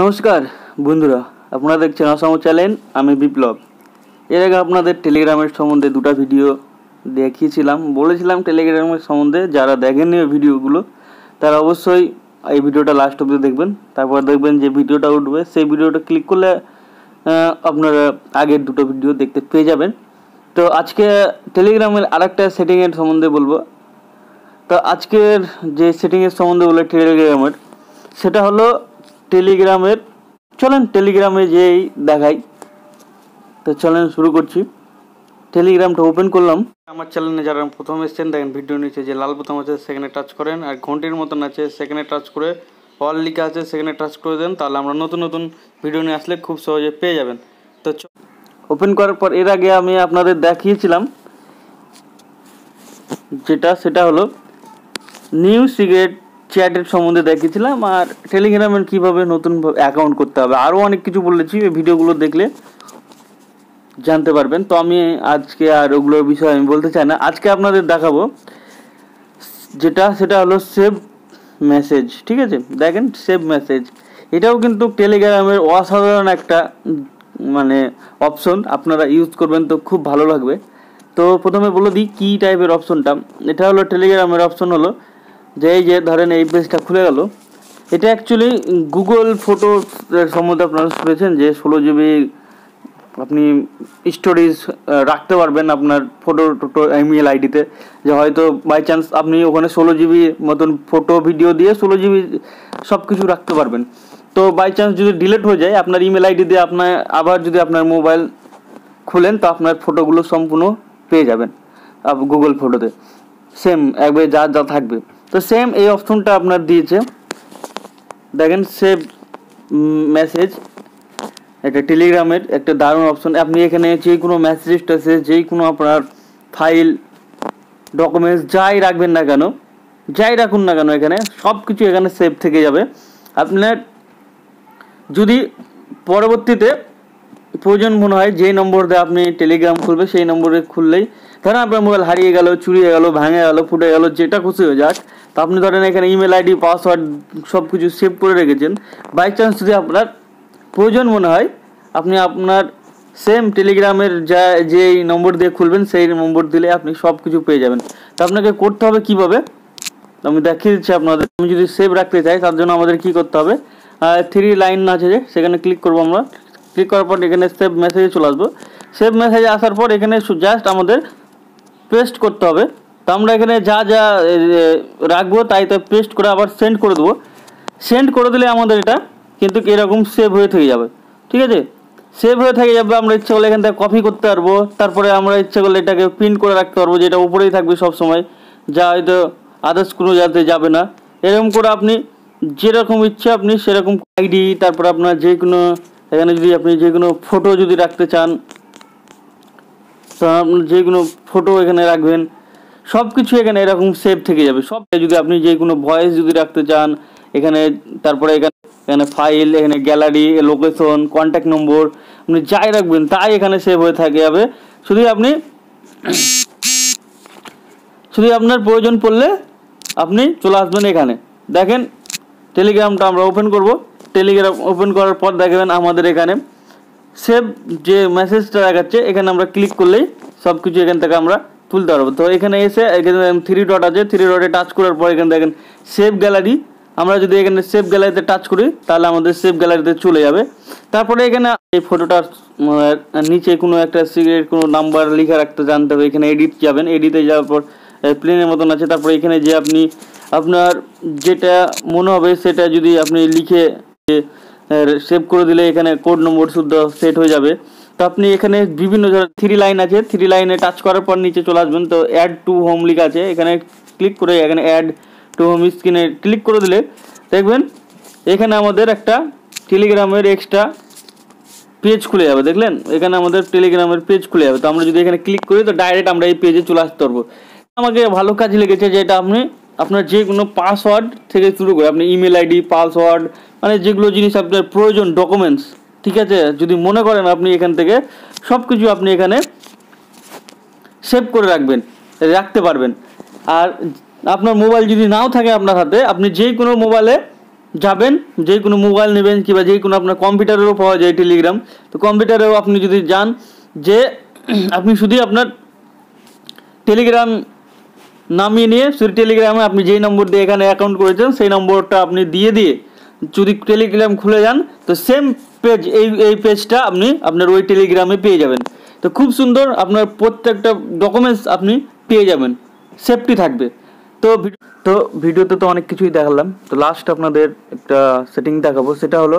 নমস্কার বন্ধুরা আপনারা দেখছেন অসম চ্যানেল আমি বিপ্লব এর আগে আপনাদের টেলিগ্রামের সম্বন্ধে দুটো ভিডিও দেখিয়েছিলাম বলেছিলাম টেলিগ্রামের সম্বন্ধে যারা দেখেননি ওই ভিডিওগুলো তারা অবশ্যই এই ভিডিওটা লাস্ট অবধি দেখবেন তারপর দেখবেন যে ভিডিওটা উঠবে সেই ভিডিওটা ক্লিক করলে আপনারা আগের দুটো ভিডিও দেখতে পেয়ে যাবেন তো আজকে টেলিগ্রামের আরেকটা সেটিংয়ের সম্বন্ধে বলবো তো আজকের যে সেটিংয়ের সম্বন্ধে বলে টেলিগ্রামের সেটা হলো টেলিগ্রামের চলেন টেলিগ্রামে যেই দেখাই তো চলেন শুরু করছি টেলিগ্রামটা ওপেন করলাম আমার চ্যানেলে যারা প্রথম এসছেন দেখেন ভিডিও নিচে যে লাল বোতাম আছে সেখানে টাচ করেন আর ঘন্টির মতন আছে সেখানে টাচ করে অল লিখা আছে সেখানে টাচ করে দেন তাহলে আমরা নতুন নতুন ভিডিও নিয়ে আসলে খুব সহজে পেয়ে যাবেন তো ওপেন করার পর এর আগে আমি আপনাদের দেখিয়েছিলাম যেটা সেটা হলো নিউ সিগারেট চ্যাটের সম্বন্ধে দেখেছিলাম আর টেলিগ্রামের কীভাবে নতুন অ্যাকাউন্ট করতে হবে আরও অনেক কিছু বলেছি এই ভিডিওগুলো দেখলে জানতে পারবেন তো আমি আজকে আর ওগুলোর বিষয়ে আমি বলতে চাই না আজকে আপনাদের দেখাবো যেটা সেটা হলো সেভ মেসেজ ঠিক আছে দেখেন সেভ মেসেজ এটাও কিন্তু টেলিগ্রামের অসাধারণ একটা মানে অপশন আপনারা ইউজ করবেন তো খুব ভালো লাগবে তো প্রথমে বলে দিই কী টাইপের অপশনটা এটা হলো টেলিগ্রামের অপশন হলো যে এই যে ধরেন এই পেজটা খুলে গেল এটা অ্যাকচুয়ালি গুগল ফটো সম্বন্ধে আপনারা শুনেছেন যে ষোলো জিবি আপনি স্টোরিজ রাখতে পারবেন আপনার ফটো টোটো ইমেল আইডিতে যে হয়তো বাই চান্স আপনি ওখানে ষোলো জিবি মতন ফটো ভিডিও দিয়ে ষোলো জিবি সব কিছু রাখতে পারবেন তো বাই চান্স যদি ডিলেট হয়ে যায় আপনার ইমেল আইডি দিয়ে আপনার আবার যদি আপনার মোবাইল খুলেন তো আপনার ফটোগুলো সম্পূর্ণ পেয়ে যাবেন গুগল ফটোতে সেম একবারে যা যা থাকবে তো সেম এই অপশনটা আপনার দিয়েছে দেখেন সেভ মেসেজ একটা টেলিগ্রামের একটা দারুণ অপশন আপনি এখানে যে কোনো মেসেজ আছে যেই কোনো আপনার ফাইল ডকুমেন্টস যাই রাখবেন না কেন যাই রাখুন না কেন এখানে সব কিছু এখানে সেভ থেকে যাবে আপনার যদি পরবর্তীতে প্রয়োজন মনে হয় যে নম্বর দিয়ে আপনি টেলিগ্রাম খুলবে সেই নম্বরে খুললেই ধরেন আপনার মোবাইল হারিয়ে গেল চুরিয়ে গেল ভাঙে গেল ফুটে গেল যেটা খুশি হয়ে যাক তো আপনি ধরেন এখানে ইমেল আইডি পাসওয়ার্ড সব কিছু সেভ করে রেখেছেন বাই চান্স যদি আপনার প্রয়োজন মনে হয় আপনি আপনার সেম টেলিগ্রামের যা যেই নম্বর দিয়ে খুলবেন সেই নম্বর দিলে আপনি সব কিছু পেয়ে যাবেন তো আপনাকে করতে হবে কিভাবে আমি দেখিয়ে দিচ্ছি আপনাদের আমি যদি সেভ রাখতে চাই তার জন্য আমাদের কি করতে হবে থ্রি লাইন আছে যে সেখানে ক্লিক করবো আমরা ক্লিক করার পর এখানে সেভ মেসেজে চলে আসবো সেভ মেসেজে আসার পর এখানে জাস্ট আমাদের পেস্ট করতে হবে তো আমরা এখানে যা যা রাখবো তাই তা পেস্ট করে আবার সেন্ড করে দেবো সেন্ড করে দিলে আমাদের এটা কিন্তু এরকম সেভ হয়ে থেকে যাবে ঠিক আছে সেভ হয়ে থেকে যাবে আমরা ইচ্ছা করলে এখান থেকে কপি করতে পারবো তারপরে আমরা ইচ্ছা করলে এটাকে প্রিন্ট করে রাখতে পারবো যেটা উপরেই থাকবে সব সময় যা হয়তো আদার্স কোনো যাতে যাবে না এরকম করে আপনি যেরকম ইচ্ছে আপনি সেরকম আইডি তারপর আপনার যে কোনো এখানে যদি আপনি যে কোনো ফটো যদি রাখতে চান তো আপনি যে কোনো ফটো এখানে রাখবেন সব কিছু এখানে এরকম সেভ থেকে যাবে সব যদি আপনি যে কোনো ভয়েস যদি রাখতে চান এখানে তারপরে এখানে এখানে ফাইল এখানে গ্যালারি লোকেশন কন্ট্যাক্ট নম্বর আপনি যাই রাখবেন তাই এখানে সেভ হয়ে থাকে যাবে শুধু আপনি শুধু আপনার প্রয়োজন পড়লে আপনি চলে আসবেন এখানে দেখেন টেলিগ্রামটা আমরা ওপেন করব টেলিগ্রাম ওপেন করার পর দেখবেন আমাদের এখানে সেভ যে মেসেজটা দেখাচ্ছে এখানে আমরা ক্লিক করলেই সব কিছু এখান থেকে আমরা খুলতে পারবো তো এখানে এসে এখানে থ্রি ডট আছে থ্রি ডটে টাচ করার পর এখানে দেখেন সেভ গ্যালারি আমরা যদি এখানে সেভ গ্যালারিতে টাচ করি তাহলে আমাদের সেভ গ্যালারিতে চলে যাবে তারপরে এখানে এই ফটোটার নিচে কোনো একটা সিগারেট কোনো নাম্বার লিখে রাখতে জানতে হবে এখানে এডিট যাবেন এডিটে যাওয়ার পর প্লেনের মতন আছে তারপরে এখানে যে আপনি আপনার যেটা মনে হবে সেটা যদি আপনি লিখে সেভ করে দিলে এখানে কোড নম্বর শুদ্ধ সেট হয়ে যাবে তো আপনি এখানে বিভিন্ন ধরনের থ্রি লাইন আছে থ্রি লাইনে টাচ করার পর নিচে চলে আসবেন তো অ্যাড টু হোম লিক আছে এখানে ক্লিক করে এখানে অ্যাড টু হোম স্ক্রিনে ক্লিক করে দিলে দেখবেন এখানে আমাদের একটা টেলিগ্রামের এক্সট্রা পেজ খুলে যাবে দেখলেন এখানে আমাদের টেলিগ্রামের পেজ খুলে যাবে তো আমরা যদি এখানে ক্লিক করি তো ডাইরেক্ট আমরা এই পেজে চলে আসতে পারবো আমাকে ভালো কাজ লেগেছে যে এটা আপনি আপনার যে কোনো পাসওয়ার্ড থেকে শুরু করে আপনি ইমেল আইডি পাসওয়ার্ড মানে যেগুলো জিনিস আপনার প্রয়োজন ডকুমেন্টস ঠিক আছে যদি মনে করেন আপনি এখান থেকে সব কিছু আপনি এখানে সেভ করে রাখবেন রাখতে পারবেন আর আপনার মোবাইল যদি নাও থাকে আপনার হাতে আপনি যে কোনো মোবাইলে যাবেন যে কোনো মোবাইল নেবেন কিংবা যে কোনো আপনার কম্পিউটারেও পাওয়া যায় টেলিগ্রাম তো কম্পিউটারেও আপনি যদি যান যে আপনি শুধু আপনার টেলিগ্রাম নামিয়ে নিয়ে শুধু টেলিগ্রামে আপনি যেই নম্বর দিয়ে এখানে অ্যাকাউন্ট করেছেন সেই নম্বরটা আপনি দিয়ে দিয়ে যদি টেলিগ্রাম খুলে যান তো সেম পেজ এই এই পেজটা আপনি আপনার ওই টেলিগ্রামে পেয়ে যাবেন তো খুব সুন্দর আপনার প্রত্যেকটা ডকুমেন্টস আপনি পেয়ে যাবেন সেফটি থাকবে তো তো ভিডিওতে তো অনেক কিছুই দেখালাম তো লাস্ট আপনাদের একটা সেটিং দেখাবো সেটা হলো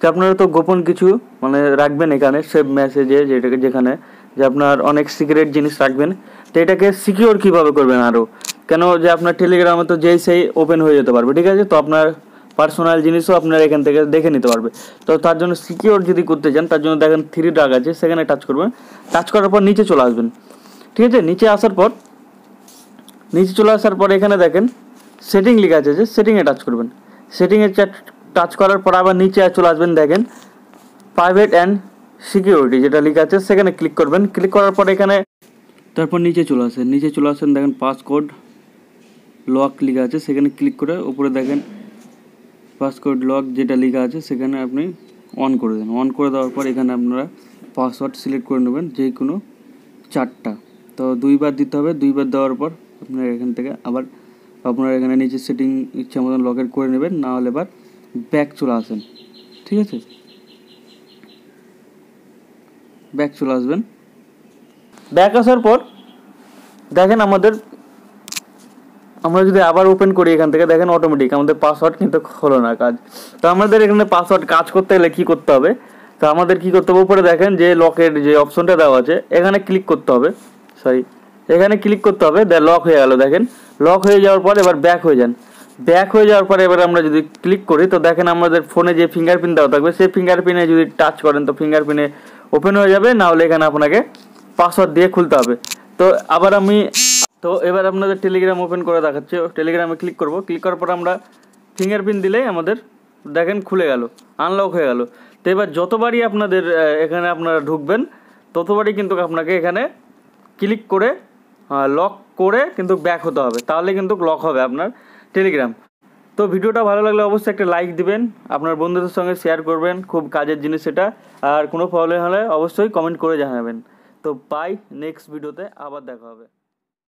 যে আপনারা তো গোপন কিছু মানে রাখবেন এখানে সেভ মেসেজে যেটাকে যেখানে যে আপনার অনেক সিক্রেট জিনিস রাখবেন তো এটাকে সিকিওর কীভাবে করবেন আরও কেন যে আপনার টেলিগ্রামে তো যেই সেই ওপেন হয়ে যেতে পারবে ঠিক আছে তো আপনার পার্সোনাল জিনিসও আপনারা এখান থেকে দেখে নিতে পারবে তো তার জন্য সিকিওর যদি করতে চান তার জন্য দেখেন থ্রি ডাক আছে সেখানে টাচ করবেন টাচ করার পর নিচে চলে আসবেন ঠিক আছে নিচে আসার পর নিচে চলে আসার পর এখানে দেখেন সেটিং লেখা আছে যে সেটিংয়ে টাচ করবেন সেটিংয়ে টাচ করার পর আবার নিচে চলে আসবেন দেখেন প্রাইভেট অ্যান্ড সিকিউরিটি যেটা লেখা আছে সেখানে ক্লিক করবেন ক্লিক করার পর এখানে তারপর নিচে চলে আসেন নিচে চলে আসেন দেখেন পাসকোড লক লেখা আছে সেখানে ক্লিক করে উপরে দেখেন পাসওয়ার্ড লক যেটা লেখা আছে সেখানে আপনি অন করে দেন অন করে দেওয়ার পর এখানে আপনারা পাসওয়ার্ড সিলেক্ট করে নেবেন যে কোনো চারটা তো দুইবার দিতে হবে দুইবার দেওয়ার পর আপনারা এখান থেকে আবার আপনারা এখানে নিচে সেটিং ইচ্ছা মতন লগের করে নেবেন না হলে এবার ব্যাক চলে আসেন ঠিক আছে ব্যাক চলে আসবেন ব্যাক আসার পর দেখেন আমাদের আমরা যদি আবার ওপেন করি এখান থেকে দেখেন অটোমেটিক আমাদের পাসওয়ার্ড কিন্তু হলো না কাজ তো আমাদের এখানে পাসওয়ার্ড কাজ করতে গেলে কী করতে হবে তো আমাদের কী করতে হবে উপরে দেখেন যে লকের যে অপশনটা দেওয়া আছে এখানে ক্লিক করতে হবে সরি এখানে ক্লিক করতে হবে দ্য লক হয়ে গেল দেখেন লক হয়ে যাওয়ার পর এবার ব্যাক হয়ে যান ব্যাক হয়ে যাওয়ার পরে এবার আমরা যদি ক্লিক করি তো দেখেন আমাদের ফোনে যে ফিঙ্গারপ্রিন্ট দেওয়া থাকবে সেই ফিঙ্গারপ্রিন্টে যদি টাচ করেন তো ফিঙ্গারপ্রিন্টে ওপেন হয়ে যাবে না হলে এখানে আপনাকে পাসওয়ার্ড দিয়ে খুলতে হবে তো আবার আমি তো এবার আপনাদের টেলিগ্রাম ওপেন করে দেখাচ্ছে টেলিগ্রামে ক্লিক করব ক্লিক করার পর আমরা ফিঙ্গারপ্রিন্ট দিলেই আমাদের দেখেন খুলে গেল আনলক হয়ে গেল তো এবার যতবারই আপনাদের এখানে আপনারা ঢুকবেন ততবারই কিন্তু আপনাকে এখানে ক্লিক করে লক করে কিন্তু ব্যাক হতে হবে তাহলে কিন্তু লক হবে আপনার টেলিগ্রাম তো ভিডিওটা ভালো লাগলে অবশ্যই একটা লাইক দিবেন আপনার বন্ধুদের সঙ্গে শেয়ার করবেন খুব কাজের জিনিস এটা আর কোনো প্রবলেম হলে অবশ্যই কমেন্ট করে জানাবেন তো পাই নেক্সট ভিডিওতে আবার দেখা হবে